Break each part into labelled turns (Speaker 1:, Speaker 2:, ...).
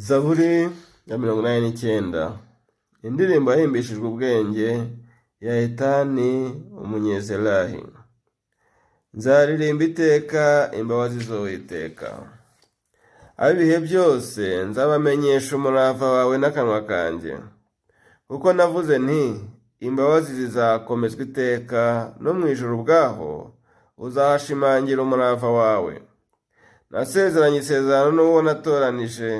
Speaker 1: zaburi ya mirongo inani n'icyenda indirimbo yahimbishijwe ubwenge ya etani umunyezerahi nzaririmba iteka imbabazi z'uwiteka aho ibihe byose nzabamenyesha umurava wawe n'akanwa kanjye kuko navuze nti imbabazi zizakomezwa iteka no mu ijoro ubwaho uzashimangira umurava wawe nasezeranye isezerano n'uwo natoranije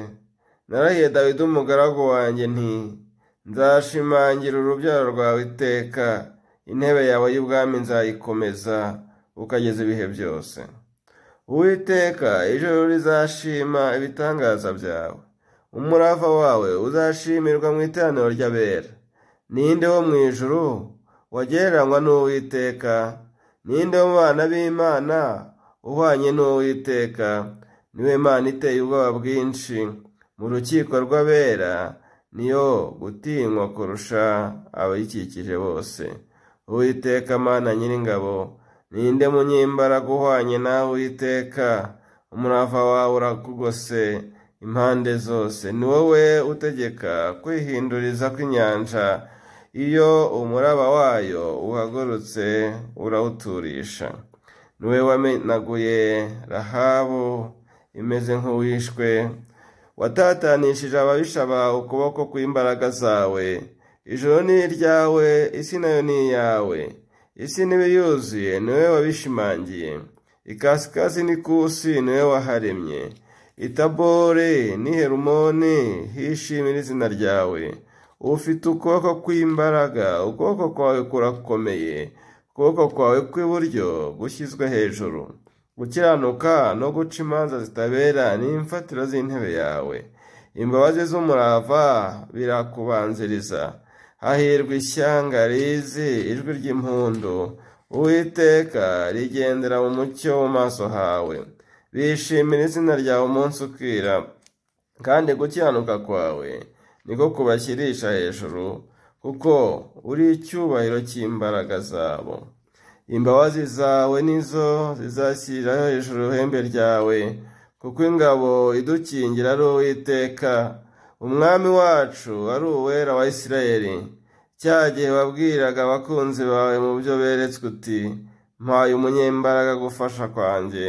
Speaker 1: narahiye dawidi umugaragu wanjye nti nzashimangira urubyaro rwawe iteka intebe yawe y'ubwami nzayikomeza ukageza ibihe byose uwiteka ijoro rizashima ibitangaza byawe umurava wawe uzashimirwa mu iteraniro ry'abera ninde wo mu ijuru wagereranywa n'uwiteka ninde wo mu bana b'imana uhwanye n'uwiteka niwe mana iteye ubwoba bwinshi mu rukiko rw'abera niyo gutinywa kurusha abayikikije bose uwiteka mana nyiringabo ninde munyimbaraga uhwanye nawe uwiteka umurava wawe urakugose impande zose ni wowe utegeka kwihinduriza kw'inyanja iyo umuraba wayo uhagurutse urawuturisha ni niwe wamenaguye rahabu imeze nk'uwishwe watatanishije ababisha bawe ukuboko kw'imbaraga zawe ijoro ni iryawe isi nayo ni iyawe isi yuzuye niwe wabishimangiye ikasikazi n'ikusi niwe waharemye itabore n'iherumoni hishimira izina ryawe ufite ukuboko kw'imbaraga ukuboko kwawe kurakomeye ukuboko kwawe kw'iburyo gushyizwe hejuru gukiranuka no guca imanza zitabera n’imfatiro z'intebe yawe imbabazi z'umurava birakubanziriza hahirwa ishyanga rizi ijwi ry'impundu uwiteka rigendera mu mucyo mu maso hawe bishimira izina ryawe umunsi ukwira kandi gukiranuka kwawe niko kubashyirisha hejuru kuko uri icyubahiro cy'imbaraga zabo imbabazi zawe nizo zizashyira hejuru ihembe ryawe kuko ingabo idukingira ari uwiteka umwami wacu ari uwera wa isirayeli cya gihe wabwiraga abakunzi bawe mu byo beretswe uti mpaye umunyembaraga gufasha kwanjye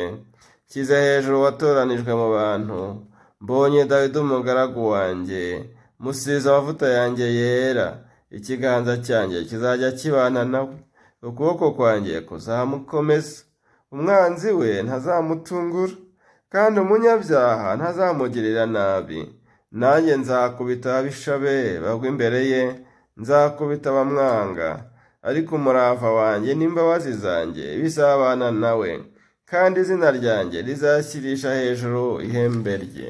Speaker 1: kiza hejuru watoranijwe mu bantu mbonye dawidi umugaragu wanjye musize amavuta yanjye yera ikiganza cyanjye kizajya kibana nawe ukuboko kwanjye kuzamukomeza umwanzi we ntazamutungura kandi umunyabyaha ntazamugirira nabi nanjye nzakubita abishabe bagwa imbere ye nzakubita abamwanga ariko umurava wanjye n'imbabazi zanjye bizabana nawe kandi izina ryanjye rizashyirisha hejuru ihembe rye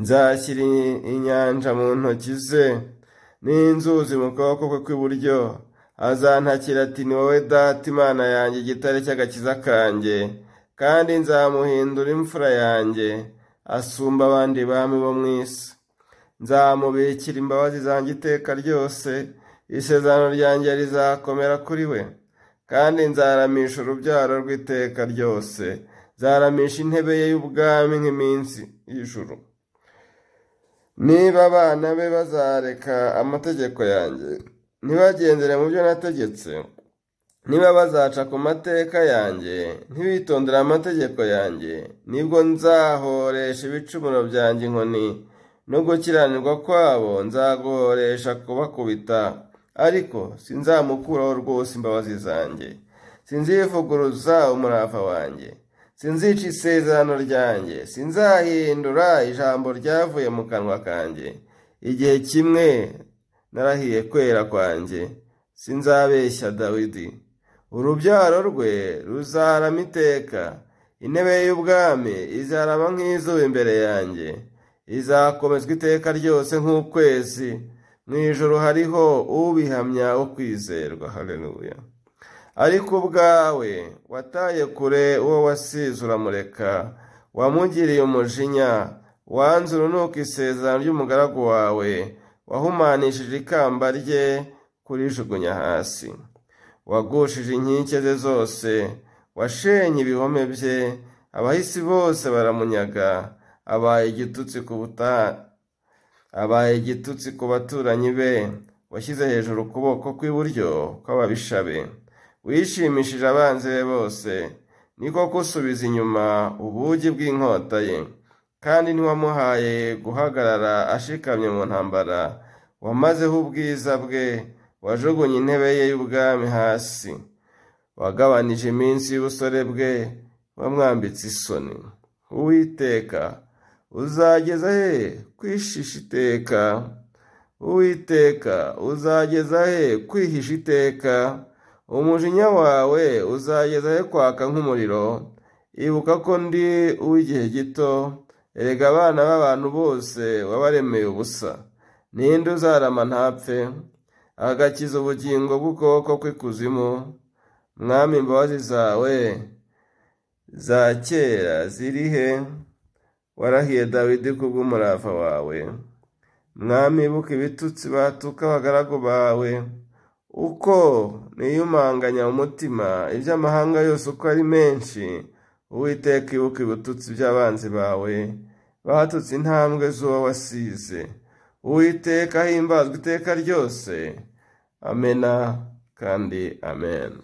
Speaker 1: nzashyira inyanja mu ntoki ze n'inzuzi mu kaboko kwe kw'iburyo azantakira ati ni wowe data imana yanjye igitare cy'agakiza kanjye kandi nzamuhindura imfura yanjye asumba abandi bami bo mu isi nzamubikira imbabazi zanjye iteka ryose isezerano ryanjye rizakomera kuri we kandi nzaramisha urubyaro rw'iteka ryose zaramisha intebe ye y'ubwami nk'iminsi y'ijuru niba abana be bazareka amategeko yanjye ntibagendere mu byo nategetse niba bazaca ku mateka yanjye ntibitondere amategeko yanjye nibwo nzahoresha ibicumuro byanjye inkoni no gukiranirwa kwabo nzaguhoresha kubakubita ariko sinzamukuraho rwose imbabazi zanjye sinzivuguruza umurava wanjye sinzica isezerano ryanjye sinzahindura ijambo ryavuye mu kanwa kanjye igihe kimwe narahiye kwera kwanjye sinzabeshya dawidi urubyaro rwe ruzarama iteka intebe y'ubwami izaraba nk'izuba imbere yanjye izakomezwa iteka ryose nk'ukwezi mu ijoro hariho ubihamya wo kwizerwa hareruya ariko ubwawe wataye kure uwo wasize uramureka wamugiriye umujinya wanze urunuka isezerano ry'umugaragu wawe wahumanishije ikamba rye kurijugunya hasi wagushije inkike ze zose washenye ibihome bye abahisi bose baramunyaga abaye igitutsi ku butane abaye igitutsi ku baturanyi be washyize hejuru ukuboko kw'iburyo kw'ababishabe wishimishije abanzi be bose niko kusubiza inyuma ubugi bw'inkota ye kandi ntiwamuhaye guhagarara ashikamye mu ntambara wamazeho ubwiza bwe wajugunye intebe ye y'ubwami hasi wagabanije iminsi y'ubusore bwe wamwambitse isoni uwiteka uzageza he kwishisha iteka uwiteka uzageza he kwihisha iteka umujinya wawe uzageza he kwaka nk'umuriro ibuka ko ndi uw'igihe gito erega abana b'abantu bose wabaremeye ubusa ninde uzarama ntapfe agakiza ubugingo bw'ukuboko kw'ikuzimu mwami imbabazi zawe za kera zirihe warahiye dawidi kubw'umurava wawe mwami ibuka ibitutsi batuka abagaragu bawe uko niyumanganya umutima iby’amahanga yose uko ari menshi uwiteka ibuka ibitutsi by'abanzi bawe batutse intambwe z'uwo wasize uwiteka ahimbazwa iteka ryose amena kandi amena